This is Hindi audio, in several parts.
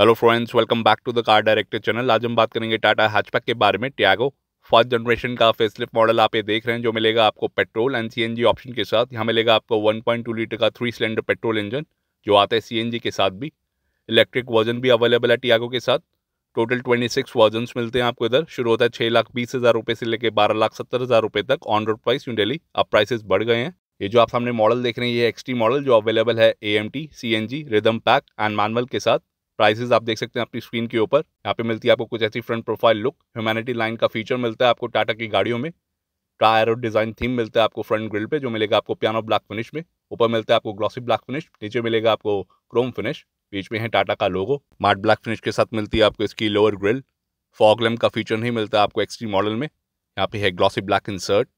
hello friends welcome back to the car director channel आज हम बात करेंगे टाटा हैचपैक के बारे में टियागो फर्स्ट जनरेशन का फेसलिफ्ट मॉडल आप ये देख रहे हैं जो मिलेगा आपको पेट्रोल एंड सीएनजी ऑप्शन के साथ यहाँ मिलेगा आपको 1.2 लीटर का थ्री सिलेंडर पेट्रोल इंजन जो आता है सीएनजी के साथ भी इलेक्ट्रिक वर्जन भी अवेलेबल है टियागो के साथ टोटल ट्वेंटी सिक्स मिलते हैं आपको इधर शुरू होता है छः लाख बीस हज़ार रुपये से लेकर बारह लाख सत्तर हज़ार रुपये तक on road price new Delhi अब प्राइसेस बढ़ गए हैं ये जो आप सामने मॉडल देख रहे हैं ये एक्सटी मॉडल जो अवेलेबल है A M T C N G rhythm pack and manual के साथ प्राइसेस आप देख सकते हैं अपनी स्क्रीन के ऊपर यहाँ पे मिलती है आपको कुछ ऐसी front profile look humanity line का फीचर मिलता है आपको टाटा की गाड़ियों में टायर और डिज़ाइन थीम मिलता है आपको फ्रंट ग्रिल पे जो मिलेगा आपको पियानो ब्लैक फिनिश में ऊपर मिलता है आपको ग्लॉसी ब्लैक फिनिश नीचे मिलेगा आपको क्रोम फिनिश बीच में है टाटा का लोगो मार्ट ब्लैक फिनिश के साथ मिलती है आपको इसकी लोअर ग्रिल फॉगलम का फीचर नहीं मिलता आपको एक्सट्री मॉडल में यहाँ पे है ग्लॉसी ब्लैक इंसर्ट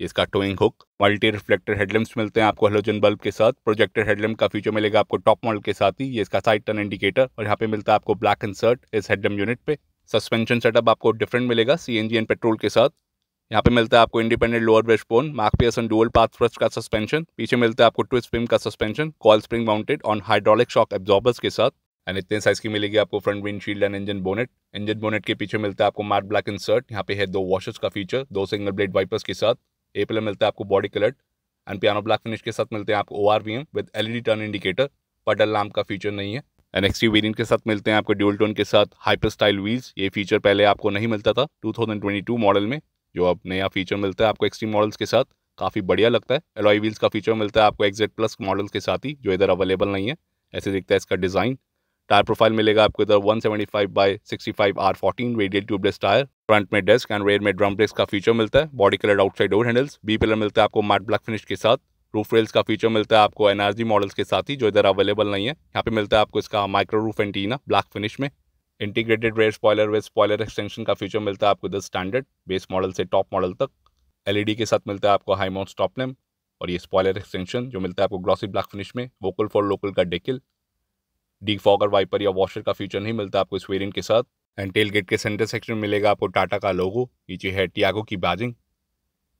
इसका towing hook multi reflected headlamps मिलते हैं आपको हेलोजन बल्ब के साथ प्रोजेक्टेड हेडलैम्प का फीचर मिलेगा आपको टॉप मॉडल के साथ ही ये इसका साइड टर्न इंडिकेटर और यहाँ पे मिलता है आपको ब्लैक इंसर्ट इस हेडलैम्प यूनिट पे सस्पेंशन सेटअप आपको डिफरेंट मिलेगा सी एन एंड पेट्रोल के साथ यहाँ पे मिलता है आपको independent lower wishbone McPherson dual path फ्रस्ट का सस्पेंशन पीछे मिलता है आपको ट्विस्ट स्प्रिंग का suspension coil spring mounted on hydraulic shock absorbers के साथ एंड इतने साइज की मिलेगी आपको front windshield and engine bonnet engine bonnet के पीछे मिलता है आपको मार्ट ब्लैक इंसर्ट यहाँ पे है दो वॉशर्स का फीचर दो सिंगल ब्लेड वाइपर्स के साथ ए पी मिलता है आपको body colour and piano black finish के साथ मिलते हैं आपको O R V M with L turn indicator पटल नाम का फीचर नहीं है एन एक्सटी वेरियंट के साथ मिलते हैं आपको ड्यूल टोन के साथ हाइपर स्टाइल व्हील्स ये फीचर पहले आपको नहीं मिलता था 2022 मॉडल में जो अब नया फीचर मिलता है आपको एक्सट्रीम मॉडल्स के साथ काफ़ी बढ़िया लगता है एलॉय व्हील्स का फीचर मिलता है आपको एक्जेट प्लस मॉडल्स के साथ ही जो इधर अवेलेबल नहीं है ऐसे दिखता है इसका डिज़ाइन टायर प्रोफाइल मिलेगा आपको इधर 175 seventy five by sixty five R fourteen radial tubeless tyre front में डेस्क एंड रेयर में ड्रम ब्रेक्स का फीचर मिलता है body colour outside door handles B pillar मिलता है आपको मैट ब्लैक फिनिश के साथ रूफ रेल्स का फीचर मिलता है आपको एनआरजी मॉडल्स के साथ ही जो इधर अवेलेबल नहीं है यहाँ पे मिलता है आपको इसका micro roof antenna black finish में integrated rear spoiler with spoiler extension का फीचर मिलता है आपको इधर स्टैंडर्ड बेस मॉडल से टॉप मॉडल तक एलईडी e के साथ मिलता है आपको हाई माउंट स्टॉप नेम और ये स्पॉयलर एक्सटेंशन जो मिलता है आपको ग्लॉसी ब्लैक फिनिश में वोकल फॉर लोकल का डेकिल डी फॉगर वाइपर या वॉशर का फ्यूचर नहीं मिलता आपको इस वेरियंट के साथ एंड टेल गेट के सेंटर सेक्शन में मिलेगा आपको टाटा का लोगो नीचे है टियागो की बाजिंग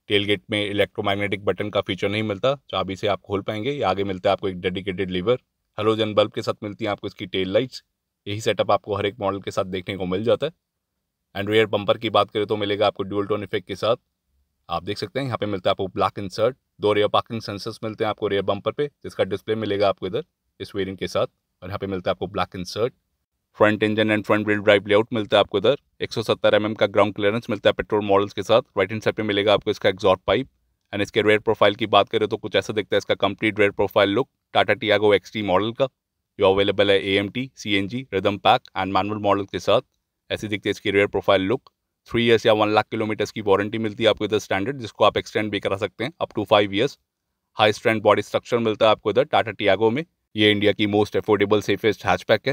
टेल गेट में इलेक्ट्रोमैग्नेटिक बटन का फीचर नहीं मिलता चाबी से आप खोल पाएंगे या आगे मिलता है आपको एक डेडिकेटेड लीवर हेलोजन बल्ब के साथ मिलती हैं आपको इसकी टेल लाइट्स यही सेटअप आपको हर एक मॉडल के साथ देखने को मिल जाता है एंड रेयर बम्पर की बात करें तो मिलेगा आपको ड्यूल टोन इफेक्ट के साथ आप देख सकते हैं यहाँ पे मिलता है आपको ब्लैक इंसर्ट दो रेयर पार्किंग सेंसर्स मिलते हैं आपको रेयर बम्पर पे जिसका डिस्प्ले मिलेगा आपको इधर इस वेरिंग के साथ और यहाँ पे मिलता है आपको black insert front engine and front wheel drive layout मिलता है आपको इधर 170 mm का ग्राउंड क्लियरेंस मिलता है पेट्रोल मॉडल्स के साथ राइट हैंड साइड पे मिलेगा आपको इसका एग्जॉट पाइप एंड इसके रेड प्रोफाइल की बात करें तो कुछ ऐसा दिखता है इसका complete rear profile look Tata Tiago X model का जो अवेलेबल है A M T C N G rhythm pack and manual model के साथ ऐसी दिखती है इसकी rear profile look three years या वन लाख किलोमीटर्स की वारंटी मिलती है आपको इधर स्टैंडर्ड जिसको आप एक्सटेंड भी करा सकते हैं up to five years high strength body structure मिलता है आपको इधर टाटा टियागो में ये इंडिया की मोस्ट अफोर्डेबल सेफेस्ट हैचपैक है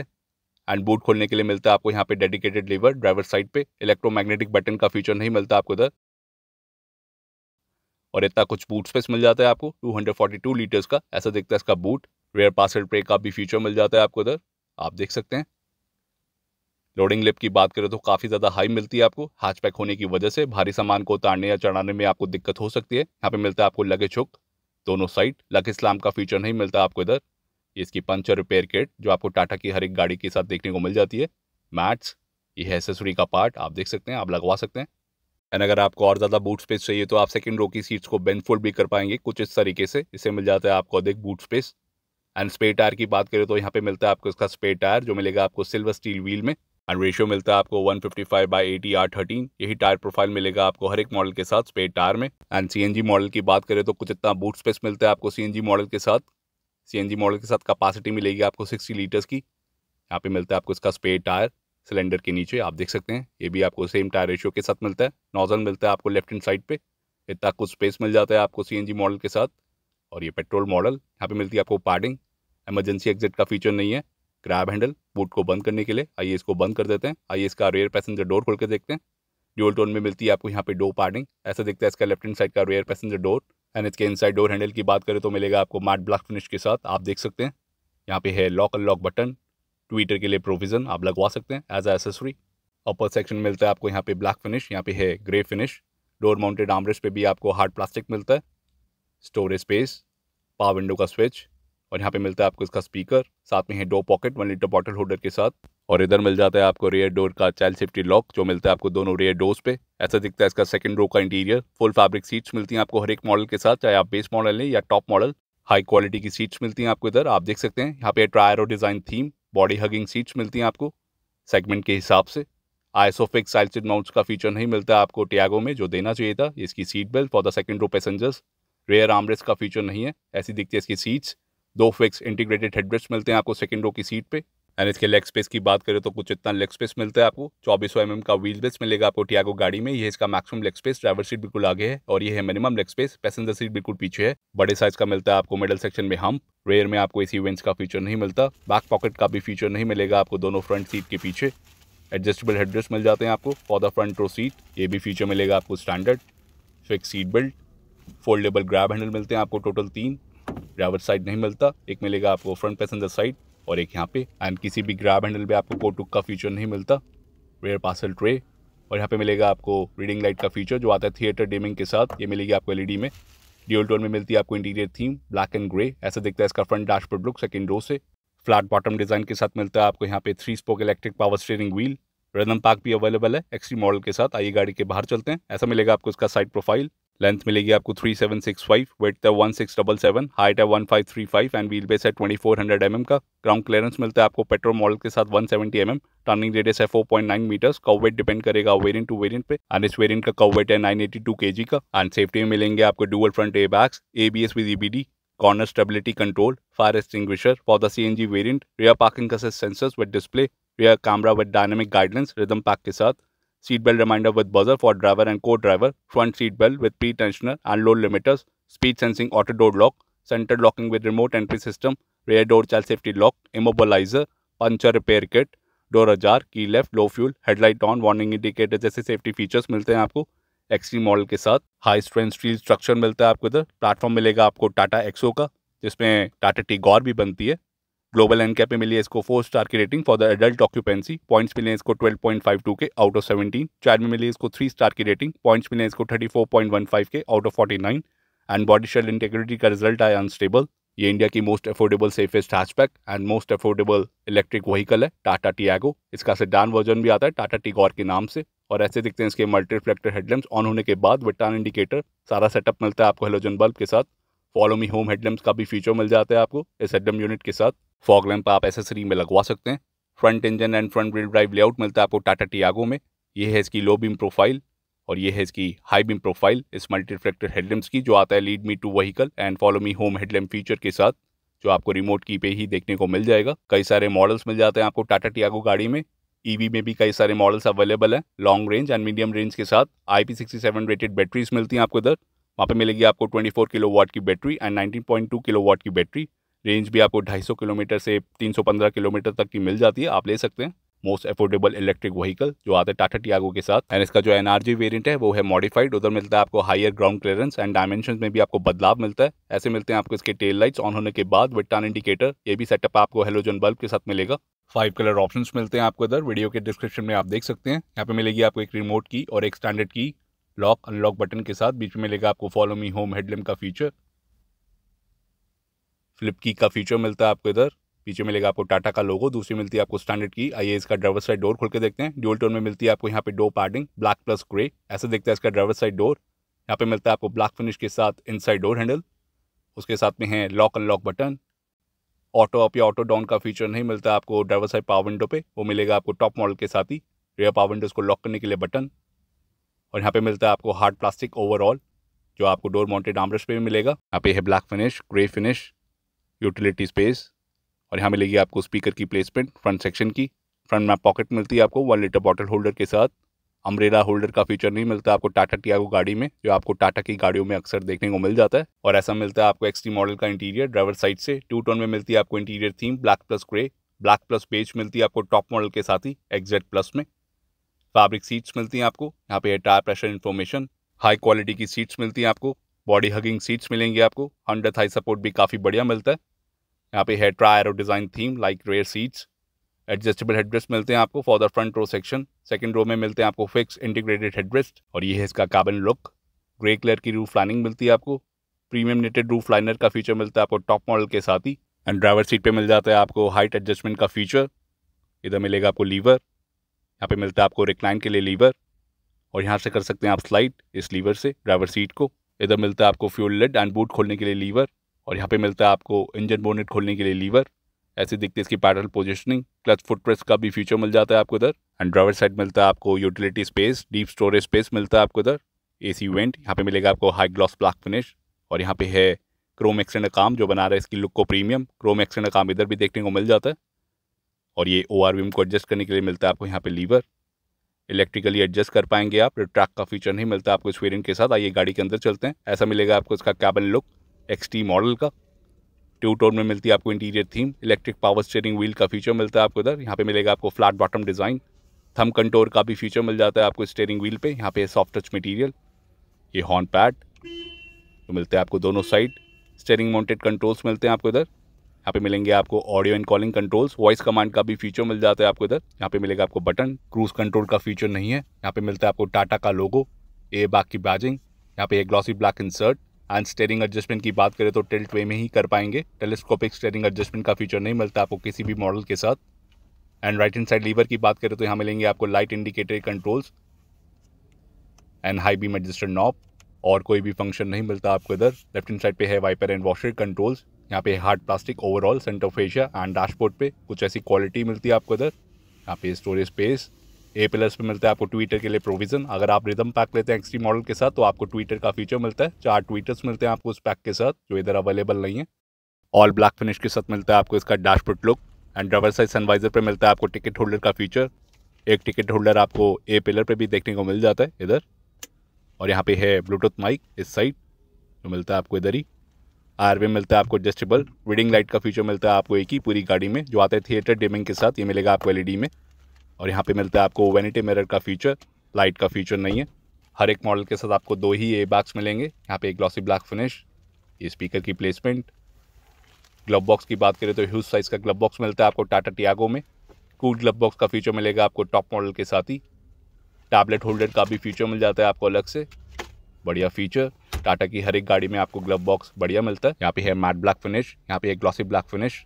एंड बूट खोलने के लिए मिलता है आपको यहाँ पे डेडिकेटेड लीवर ड्राइवर साइड पे इलेक्ट्रोमैग्नेटिक बटन का फीचर नहीं मिलता आपको इधर और इतना कुछ बूट स्पेस मिल जाता है आपको 242 लीटर्स का ऐसा दिखता है इसका बूट रेयर पासवर्ड ब्रेक का भी फीचर मिल जाता है आपको इधर आप देख सकते हैं लोडिंग लिप की बात करें तो काफ़ी ज़्यादा हाई मिलती है आपको हैचपैक होने की वजह से भारी सामान को उतारने या चढ़ाने में आपको दिक्कत हो सकती है यहाँ पे मिलता है आपको लगे छुक दोनों साइड लगे स्लाम का फीचर नहीं मिलता आपको इधर इसकी पंचर रिपेयर किट जो आपको टाटा की हर एक गाड़ी के साथ देखने को मिल जाती है मैट्स ये एसेसरी का पार्ट आप देख सकते हैं आप लगवा सकते हैं एंड अगर आपको और ज़्यादा बूट स्पेस चाहिए तो आप सेकेंड रो की सीट्स को बेंड फोल्ड भी कर पाएंगे कुछ इस तरीके से इसे मिल जाता है आपको अधिक boot space and spare tyre की बात करें तो यहाँ पे मिलता है आपको इसका स्पेयर टायर जो मिलेगा आपको सिल्वर स्टील व्हील में एंड रेशियो मिलता है आपको 155 fifty five by eighty R thirteen यही टायर प्रोफाइल मिलेगा आपको हर एक मॉडल के साथ स्पेयर टायर में एंड सी मॉडल की बात करें तो कुछ इतना बूट स्पेस मिलता है आपको सी मॉडल के साथ सीएनजी मॉडल के साथ कैपेसिटी मिलेगी आपको 60 लीटर्स की यहाँ पे मिलता है आपको इसका स्पेयर टायर सिलेंडर के नीचे आप देख सकते हैं ये भी आपको सेम टायर रेशियो के साथ मिलता है नॉजल मिलता है आपको लेफ्ट हैंड साइड पे इतना कुछ स्पेस मिल जाता है आपको सी मॉडल के साथ और ये पेट्रोल मॉडल यहाँ पे मिलती है आपको पार्टिंग एमरजेंसी एग्जिट का फीचर नहीं है ग्रैब हैंडल बूट को बंद करने के लिए आइए इसको बंद कर देते हैं आइए इसका रेयर पैसेंजर डोर खोल के देखते हैं डोल टोन में मिलती है आपको यहाँ पे डो पार्टिंग ऐसा देखता है इसका लेफ्ट हैंड साइड का रेयर पैसेंजर डोर एंड इसके इनसाइड डोर हैंडल की बात करें तो मिलेगा आपको मैट ब्लैक फिनिश के साथ आप देख सकते हैं यहाँ पे है लॉक अनलॉक बटन ट्विटर के लिए प्रोविज़न आप लगवा सकते हैं एज एसेसरी अपर सेक्शन मिलता है आपको यहाँ पे ब्लैक फिनिश यहाँ पे है grey finish door mounted armrest पे भी आपको हार्ड प्लास्टिक मिलता है स्टोरेज स्पेस पावर विंडो का स्विच और यहाँ पे मिलता है आपको इसका स्पीकर साथ में है दो pocket one litre bottle holder के साथ और इधर मिल जाता है आपको रेयर डोर का चाइल्ड सेफ्टी लॉक जो मिलता है आपको दोनों रेयर डोर्स पे ऐसा दिखता है इसका सेकंड रो का इंटीरियर फुल फैब्रिक सीट्स मिलती हैं आपको हर एक मॉडल के साथ चाहे आप बेस मॉडल लें या टॉप मॉडल हाई क्वालिटी की सीट्स मिलती हैं आपको इधर आप देख सकते हैं यहाँ पे ट्रायर और design theme body hugging seats मिलती हैं आपको सेगमेंट के हिसाब से आइसोफिक्स साइड माउंट्स का फीचर नहीं मिलता है आपको टियागो में जो देना चाहिए था इसकी seat belt for the second row passengers rear armrest का फीचर नहीं है ऐसी दिखती है इसकी सीट्स दो फिक्स इंटीग्रेटेड हेडरेस्ट मिलते हैं आपको सेकेंड रो की सीट पे एंड इसके लेग स्पेस की बात करें तो कुछ इतना लेग स्पेस मिलता है आपको चौबीस सौ mm का व्हील बेस मिलेगा आपको टियागो गाड़ी में ये इसका maximum leg space driver seat बिल्कुल आगे है और ये है minimum leg space passenger seat बिल्कुल पीछे है बड़े साइज का मिलता है आपको मिडल सेक्शन में हम्प रेयर में आपको इसी वेंस का फीचर नहीं मिलता बैक पॉकेट का भी फीचर नहीं मिलेगा आपको दोनों फ्रंट सीट के पीछे एडजस्टेबल हेडब्रेस मिल जाते हैं आपको for the front row seat ये भी फीचर मिलेगा आपको standard fix seat belt foldable grab handle मिलते हैं आपको टोटल तीन ड्राइवर साइड नहीं मिलता एक मिलेगा आपको फ्रंट पैसेंजर साइड और एक यहाँ पे एंड किसी भी ग्राब हैंडल पे आपको कोटुक का फीचर नहीं मिलता रेयर पार्सल ट्रे और यहाँ पे मिलेगा आपको रीडिंग लाइट का फीचर जो आता है थिएटर डेमिंग के साथ ये मिलेगी आपको एलईडी e में ड्यूल टोन में मिलती है आपको interior theme black and grey ऐसा दिखता है इसका front dashboard look second row से फ्लैट बॉटम डिज़ाइन के साथ मिलता है आपको यहाँ पे three spoke electric power steering wheel रनम पार्क भी अवेलेबल है एक्सट्री मॉडल के साथ आइए गाड़ी के बाहर चलते हैं ऐसा मिलेगा आपको इसका साइड प्रोफाइल लेंथ मिलेगी आपको three seven six five weight है one six double seven height है one five three five and wheel base है twenty four hundred M M का ग्राउंड क्लियरेंस मिलता है आपको पेट्रोल मॉडल के साथ one seventy M M turning radius है फोर पॉइंट नाइन मीटर्स का वेट डिपेंड करेगा वेरियंट टू वेरियंट पे एंड इस वेरियंट का कवेट है नाइन एटी टू के जी का एंड सेफ्टी में मिलेंगे आपको dual front airbags A B S with E B D control fire extinguisher for the C N G variant rear parking का sensors with display rear camera with dynamic guidelines rhythm pack के साथ seat belt reminder with buzzer for driver and co-driver, front seat belt with pre-tensioner and load limiters, speed sensing auto door lock, center locking with remote entry system, rear door child safety lock, immobilizer, puncture repair kit, door ajar, key left, low fuel, headlight on, warning indicator जैसे safety features मिलते हैं आपको एक्सट्री मॉडल के साथ हाई स्ट्रेंथ स्टील स्ट्रक्चर मिलता है आपको इधर प्लेटफॉर्म मिलेगा आपको टाटा एक्सो का जिसमें टाटा टी गौर भी बनती है ग्लोबल एंड कैपे मिली है इसको फोर स्टार की rating for the adult occupancy points मिले इसको ट्वेल्व पॉइंट फाइव टू के आउट ऑफ सेवेंटीन चार में मिली इसको थ्री स्टार की रेटिंग पॉइंट्स मिले इसको thirty four point one five के out of forty nine and body shell integrity का रिजल्ट आया अनस्टेबल ये इंडिया की most affordable safest hatchback and most affordable electric vehicle है टाटा टियागो इसका सेडान वर्जन भी आता है टाटा टिगोर के नाम से और ऐसे दिखते हैं इसके मल्टीफ्लेक्टर हेडलैम्प्स ऑन होने के बाद विटान इंडिकेटर सारा सेटअप मिलता है आपको हेलोजन बल्ब के साथ फॉलो मी होम हेडलैम्प्स का भी फीचर मिल जाता है आपको इस हेडलम यूनिट के साथ फॉग लैंप आप एसेसरी में लगवा सकते हैं front engine and front wheel drive layout मिलता है आपको टाटा टियागो में ये है इसकी लो बीम प्रोफाइल और ये है इसकी हाई बीम प्रोफाइल इस मल्टी रिफ्लेक्टर हेडलैम्प्स की जो आता है lead me to vehicle and follow me home headlamp feature के साथ जो आपको रिमोट की पे ही देखने को मिल जाएगा कई सारे मॉडल्स मिल जाते हैं आपको टाटा टियागो गाड़ी में ईवी e में भी कई सारे मॉडल्स अवेलेबल हैं long range and medium range के साथ I P sixty seven rated batteries मिलती हैं आपको इधर वहाँ पे मिलेगी आपको 24 किलो वाट की बैटरी एंड 19.2 किलो वाट की बैटरी रेंज भी आपको 250 किलोमीटर से 315 किलोमीटर तक की मिल जाती है आप ले सकते हैं मोस्ट एफोर्डेबल इलेक्ट्रिक वहीकल जो आता है टाटा टियागो के साथ एंड इसका जो एनआरजी वेरिएंट है वो है मॉडिफाइड उधर मिलता है आपको higher ground clearance and dimension में भी आपको बदलाव मिलता है ऐसे मिलते हैं आपको इसके टेल लाइट्स ऑन होने के बाद विद टन इंडिकेटर ये भी सेटअप आपको हेलोजन बल्ब के साथ मिलेगा फाइव कलर ऑप्शन मिलते हैं आपको इधर वीडियो के डिस्क्रिप्शन में आप देख सकते हैं यहाँ पे मिलेगी आपको एक रिमोट की और एक स्टैंडर्ड की लॉक अनलॉक बटन के साथ बीच में मिलेगा आपको फॉलो मी होम हेडलिम का फीचर फ्लिप की का फीचर मिलता है आपको इधर पीछे मिलेगा आपको टाटा का लोगो दूसरी मिलती है आपको स्टैंडर्ड की आइए इसका ड्राइवर साइड डोर खोल के देखते हैं ड्यूल टोन में मिलती है आपको यहाँ पे door padding black plus grey ऐसे देखता है इसका ड्राइवर साइड डोर यहाँ पे मिलता है आपको ब्लैक फिनिश के साथ इनसाइड डोर हैंडल उसके साथ में है lock unlock button auto up या ऑटो डाउन का फीचर नहीं मिलता आपको ड्राइवर साइड पावर विंडो पे वो मिलेगा आपको टॉप मॉडल के साथ ही रेयर पावर विंडोज को लॉक करने के लिए बटन और यहाँ पे मिलता है आपको हार्ड प्लास्टिक ओवरऑल जो आपको डोर माउंटेड आमरस पे भी मिलेगा यहाँ पे है black finish grey finish utility space और यहाँ मिलेगी आपको स्पीकर की प्लेसमेंट फ्रंट सेक्शन की फ्रंट में पॉकेट मिलती है आपको वन लीटर बॉटल होल्डर के साथ अम्ब्रेला होल्डर का फीचर नहीं मिलता आपको टाटा टियागो गाड़ी में जो आपको टाटा की गाड़ियों में अक्सर देखने को मिल जाता है और ऐसा मिलता है आपको एक्सटी मॉडल का इंटीरियर ड्राइवर साइड से टू टोन में मिलती है आपको interior theme black plus grey black plus beige मिलती है आपको टॉप मॉडल के साथ ही एक्जेट प्लस में फैब्रिक सीट्स मिलती हैं आपको यहाँ पे tyre pressure information high quality की सीट्स मिलती हैं आपको बॉडी हगिंग सीट्स मिलेंगी आपको अंडर थाई सपोर्ट भी काफ़ी बढ़िया मिलता है यहाँ पे है ट्रायर और design theme like rear seats adjustable headrest मिलते हैं आपको for the front row section second row में मिलते हैं आपको फिक्स इंटीग्रेटेड हेडरेस्ट और ये है इसका कार्बन लुक ग्रे कलर की रूफ लाइनिंग मिलती है आपको प्रीमियम नेटेड रूफ लाइनर का फीचर मिलता है आपको टॉप मॉडल के साथ ही एंड ड्राइवर सीट पे मिल जाता है आपको हाइट एडजस्टमेंट का फीचर इधर मिलेगा आपको लीवर यहाँ पे मिलता है आपको रिक्लाइन के लिए लीवर और यहाँ से कर सकते हैं आप स्लाइड इस लीवर से ड्राइवर सीट को इधर मिलता है आपको फ्यूल लिड एंड बूट खोलने के लिए लीवर और यहाँ पे मिलता है आपको इंजन बोनेट खोलने के लिए लीवर ऐसे दिखते हैं इसकी pedal positioning clutch foot press का भी फीचर मिल जाता है आपको इधर एंड ड्राइवर साइड मिलता है आपको utility space deep storage space मिलता है आपको इधर ए सी वेंट यहाँ पे मिलेगा आपको हाई ग्लॉस ब्लैक फिनिश और यहाँ पे है क्रोम एक्सटेंडर काम जो बना रहा है इसकी लुक को प्रीमियम क्रोम एक्सटेंडर काम इधर भी देखने को मिल जाता है और ये ओ आर को एडजस्ट करने के लिए मिलता है आपको यहाँ पे लीवर इलेक्ट्रिकली एडजस्ट कर पाएंगे आप ट्रैक का फीचर नहीं मिलता आपको इस के साथ आइए गाड़ी के अंदर चलते हैं ऐसा मिलेगा आपको इसका कैबन लुक एक्स मॉडल का ट्यू टोन में मिलती है आपको interior theme electric power steering wheel का फीचर मिलता है आपको इधर यहाँ पे मिलेगा आपको flat bottom design thumb contour का भी फीचर मिल जाता है आपको स्टेयरिंग व्हील पे यहाँ पे सॉफ्ट टच मटेरियल ये हॉर्न पैड तो मिलते हैं आपको दोनों साइड स्टेयरिंग माउंटेड कंट्रोल्स मिलते हैं आपको इधर यहाँ पे मिलेंगे आपको audio and calling controls voice command का भी फीचर मिल जाता है आपको इधर यहाँ पे मिलेगा आपको बटन क्रूज कंट्रोल का फीचर नहीं है यहाँ पे मिलता है आपको टाटा का लोगो ए बाग की बैजिंग यहाँ पे एक glossy black insert and steering adjustment की बात करें तो टेल्ट वे में ही कर पाएंगे टेलीस्कोपिक स्टेयरिंग एडजस्टमेंट का फीचर नहीं मिलता आपको किसी भी मॉडल के साथ and right hand side lever की बात करें तो यहाँ मिलेंगे आपको light indicator controls and high beam adjuster knob और कोई भी फंक्शन नहीं मिलता आपको इधर लेफ्ट हैंड साइड पे है वाइपर एंड वॉशर कंट्रोल्स यहाँ पे hard plastic overall centre fascia and dashboard पे कुछ ऐसी क्वालिटी मिलती है आपको इधर यहाँ पे स्टोरेज स्पेस ए प्लस पे मिलता है आपको ट्विटर के लिए प्रोविजन अगर आप रिदम पैक लेते हैं एक्सट्री मॉडल के साथ तो आपको ट्विटर का फीचर मिलता है चार ट्विटर्स मिलते हैं आपको उस पैक के साथ जो इधर अवेलेबल नहीं है ऑल ब्लैक फिनिश के साथ मिलता है आपको इसका dashboard look and driver side sun visor पर मिलता है आपको टिकट होल्डर का फीचर एक टिकट होल्डर आपको ए पिलर पर भी देखने को मिल जाता है इधर और यहाँ पे है ब्लूटूथ माइक इस साइड जो मिलता है आपको इधर ही आर में मिलता है आपको एडजस्टेबल रीडिंग लाइट का फीचर मिलता है आपको एक ही पूरी गाड़ी में जो आता है थिएटर डिमिंग के साथ ये मिलेगा आपको एलईडी में और यहाँ पे मिलता है आपको वेनिटी मिरर का फीचर लाइट का फीचर नहीं है हर एक मॉडल के साथ आपको दो ही ए बाक्स मिलेंगे यहाँ पे एक ग्लॉसी ब्लैक फिनिश ये स्पीकर की प्लेसमेंट ग्लब बॉक्स की बात करें तो ह्यूज साइज़ का ग्लब बॉक्स मिलता है आपको टाटा टियागो में कूल ग्लब बॉक्स का फीचर मिलेगा आपको टॉप मॉडल के साथ ही टैबलेट होल्डर का भी फीचर मिल जाता है आपको अलग से बढ़िया फीचर टाटा की हर एक गाड़ी में आपको ग्लव बॉक्स बढ़िया मिलता है यहाँ पे है मैट ब्लैक फिनिश यहाँ पे है ग्लॉसी ब्लैक फिनिश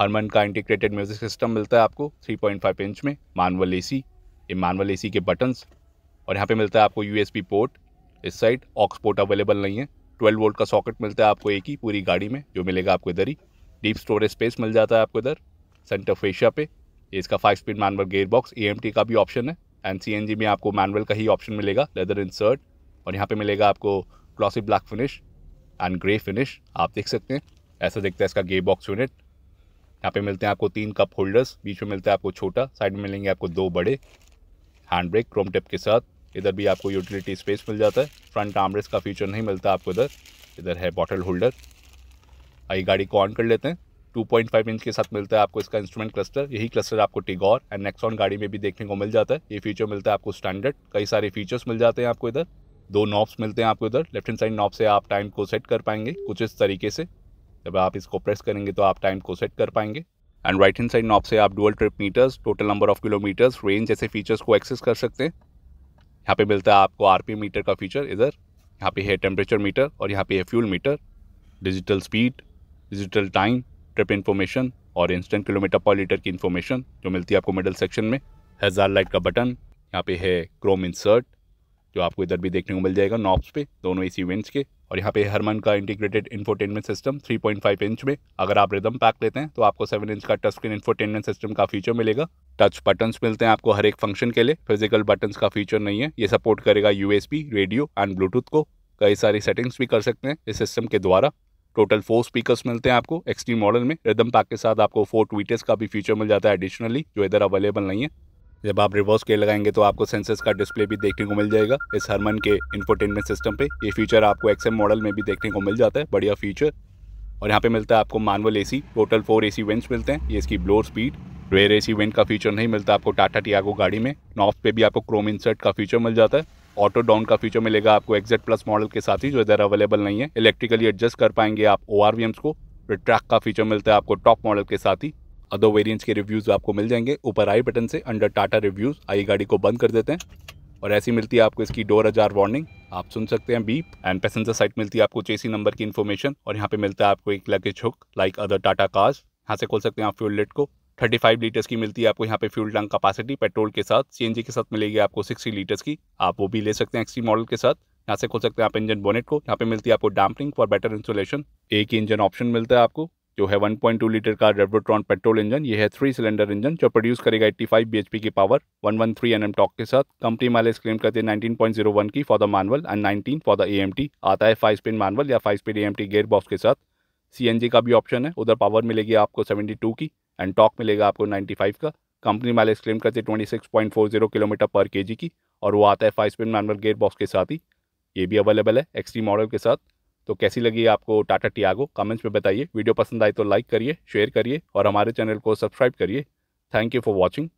हरमन का इंटीग्रेटेड म्यूजिक सिस्टम मिलता है आपको 3.5 इंच में मानवल ए सी ये मानवल ए के बटन्स और यहाँ पे मिलता है आपको यू पोर्ट इस साइड ऑक्स पोर्ट अवेलेबल नहीं है ट्वेल्व वोल्ट का सॉकेट मिलता है आपको एक ही पूरी गाड़ी में जो मिलेगा आपको इधर ही डीप स्टोरेज स्पेस मिल जाता है आपको इधर सेंटर फेशिया पे इसका five speed manual gear box A का भी ऑप्शन है एन सी में आपको मैनुअल का ही ऑप्शन मिलेगा लेदर इंसर्ट और यहाँ पे मिलेगा आपको glossy black finish and grey finish आप देख सकते हैं ऐसा दिखता है इसका गे बॉक्स यूनिट यहाँ पे मिलते हैं आपको तीन कप होल्डर्स बीच में मिलता है आपको छोटा साइड में मिलेंगे आपको दो बड़े हैंड ब्रेक क्रोम टिप के साथ इधर भी आपको यूटिलिटी स्पेस मिल जाता है फ्रंट आमरेस का फीचर नहीं मिलता आपको इधर इधर है बॉटल होल्डर आई गाड़ी को ऑन कर लेते हैं 2.5 इंच के साथ मिलता है आपको इसका इंस्ट्रूमेंट क्लस्टर यही क्लस्टर आपको टिगोर एंड नेक्सॉन गाड़ी में भी देखने को मिल जाता है ये फीचर मिलता है आपको स्टैंडर्ड कई सारे फीचर्स मिल जाते हैं आपको इधर दो नॉब्स मिलते हैं आपको इधर लेफ्ट हैंड साइड नॉब से आप टाइम को सेट कर पाएंगे कुछ इस तरीके से जब आप इसको प्रेस करेंगे तो आप टाइम को सेट कर पाएंगे and right hand side knob से आप dual trip meters total number of kilometres range जैसे फीचर्स को एक्सेस कर सकते हैं यहाँ पे मिलता है आपको आर मीटर का फीचर इधर यहाँ पे है टेम्परेचर मीटर और यहाँ पे है fuel meter digital speed digital time trip information और इंस्टेंट किलोमीटर पर लीटर की इन्फॉर्मेशन जो मिलती है आपको मिडल सेक्शन में हज़ार लाइट का बटन यहाँ पे है क्रोम इंसर्ट जो आपको इधर भी देखने को मिल जाएगा नॉब्स पे दोनों ए सी के और यहाँ पे हरमन का इंटीग्रेटेड इन्फोटेनमेंट सिस्टम 3.5 इंच में अगर आप रिदम पैक लेते हैं तो आपको 7 इंच का टच स्क्रीन इन्फोटेनमेंट सिस्टम का फीचर मिलेगा टच बटन्स मिलते हैं आपको हर एक फंक्शन के लिए फिजिकल बटन्स का फीचर नहीं है ये सपोर्ट करेगा यूएसपी रेडियो एंड ब्लूटूथ को कई सारी सेटिंग्स भी कर सकते हैं इस सिस्टम के द्वारा टोटल फोर स्पीकर्स मिलते हैं आपको एक्सट्रीम मॉडल में रिदम पैक के साथ आपको फोर ट्वीटर्स का भी फीचर मिल जाता है एडिशनली जो इधर अवेलेबल नहीं है जब आप रिवर्स गेयर लगाएंगे तो आपको सेंसर्स का डिस्प्ले भी देखने को मिल जाएगा इस हरमन के इन्फोटेनमेंट सिस्टम पे ये फीचर आपको एक्सएम मॉडल में भी देखने को मिल जाता है बढ़िया फीचर और यहाँ पे मिलता है आपको manual AC total four AC vents मिलते हैं ये इसकी ब्लोर स्पीड रेयर ए सी का फीचर नहीं मिलता आपको टाटा टियागो गाड़ी में नॉफ पे भी आपको क्रोम इंसर्ट का फीचर मिल जाता है ऑटो डाउन का फीचर मिलेगा आपको एक्जेट प्लस मॉडल के साथ ही जो इधर अवेलेबल नहीं है इलेक्ट्रिकली एडजस्ट कर पाएंगे आप ओ को रिट्रैक का फीचर मिलता है आपको टॉप मॉडल के साथ ही अदर वेरियंट्स के रिव्यूज़ आपको मिल जाएंगे ऊपर आई बटन से अंडर टाटा रिव्यूज़ आई गाड़ी को बंद कर देते हैं और ऐसी मिलती है आपको इसकी डोर अजार वार्निंग आप सुन सकते हैं बीप एंड पैसेंजर साइट मिलती है आपको चेसी नंबर की इन्फॉर्मेशन और यहाँ पे मिलता है आपको एक luggage hook like other Tata cars यहाँ से खोल सकते हैं आप फ्यूल लेट को 35 लीटर्स की मिलती है आपको यहाँ पे फ्यूल टैंक कपैसिटी पेट्रोल के साथ सी के साथ मिलेगी आपको सिक्सटी लीटर्स की आप वो भी ले सकते हैं एक्सी मॉडल के साथ यहाँ से खोल सकते हैं आप इंजन बोनेट को यहाँ पे मिलती है आपको डैम्पिंग फॉर बेटर इंसुलेशन एक इंजन ऑप्शन मिलता है आपको जो है 1.2 लीटर का रेवोट्रॉन पेट्रोल इंजन ये है थ्री सिलेंडर इंजन जो प्रोड्यूस करेगा 85 बी की पावर 113 वन थ्री टॉक के साथ कंपनी माइलेज क्लेम करते हैं 19.01 की for the manual and 19 for the AMT आता है फाइव स्पीड मानवल या five speed AMT gear box के साथ सीएनजी का भी ऑप्शन है उधर पावर मिलेगी आपको सेवेंटी की एंड टॉक मिलेगा आपको नाइन्टी का कंपनी माइलेज क्लेम करते हैं ट्वेंटी किलोमीटर पर के की और वो आता है five speed manual gear box के साथ ही ये भी अवेलेबल है एक्सटी मॉडल के साथ तो कैसी लगी आपको टाटा टियागो कमेंट्स में बताइए वीडियो पसंद आए तो लाइक करिए शेयर करिए और हमारे चैनल को सब्सक्राइब करिए थैंक यू फॉर वॉचिंग